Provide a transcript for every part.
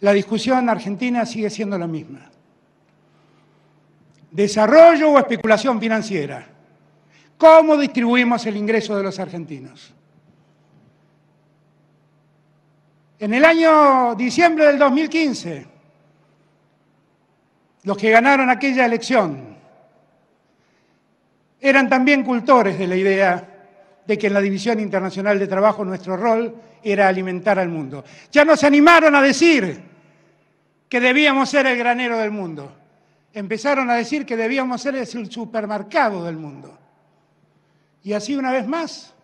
la discusión argentina sigue siendo la misma. Desarrollo o especulación financiera. ¿Cómo distribuimos el ingreso de los argentinos? En el año diciembre del 2015, los que ganaron aquella elección eran también cultores de la idea de que en la División Internacional de Trabajo nuestro rol era alimentar al mundo. Ya nos animaron a decir que debíamos ser el granero del mundo. Empezaron a decir que debíamos ser el supermercado del mundo. Y así una vez más,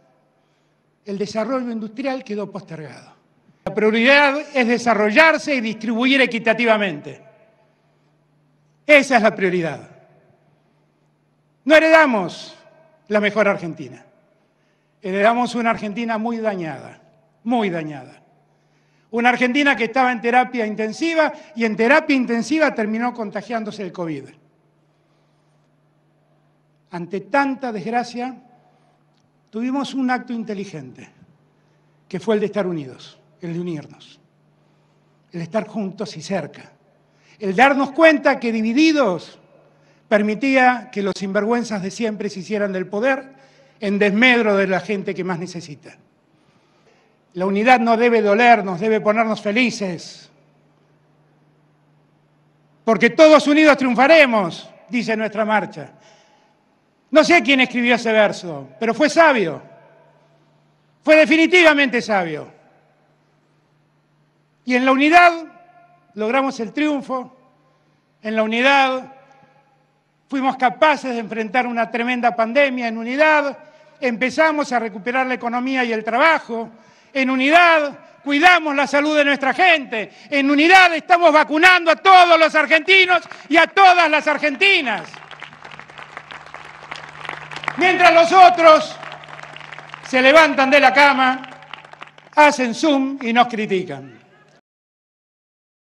el desarrollo industrial quedó postergado. La prioridad es desarrollarse y distribuir equitativamente. Esa es la prioridad. No heredamos la mejor Argentina. Heredamos una Argentina muy dañada, muy dañada. Una argentina que estaba en terapia intensiva y en terapia intensiva terminó contagiándose del COVID. Ante tanta desgracia, tuvimos un acto inteligente, que fue el de estar unidos, el de unirnos, el de estar juntos y cerca, el darnos cuenta que divididos permitía que los sinvergüenzas de siempre se hicieran del poder en desmedro de la gente que más necesita. La unidad no debe dolernos, debe ponernos felices. Porque todos unidos triunfaremos, dice nuestra marcha. No sé quién escribió ese verso, pero fue sabio. Fue definitivamente sabio. Y en la unidad logramos el triunfo, en la unidad fuimos capaces de enfrentar una tremenda pandemia, en unidad empezamos a recuperar la economía y el trabajo, en unidad cuidamos la salud de nuestra gente. En unidad estamos vacunando a todos los argentinos y a todas las argentinas. Mientras los otros se levantan de la cama, hacen zoom y nos critican.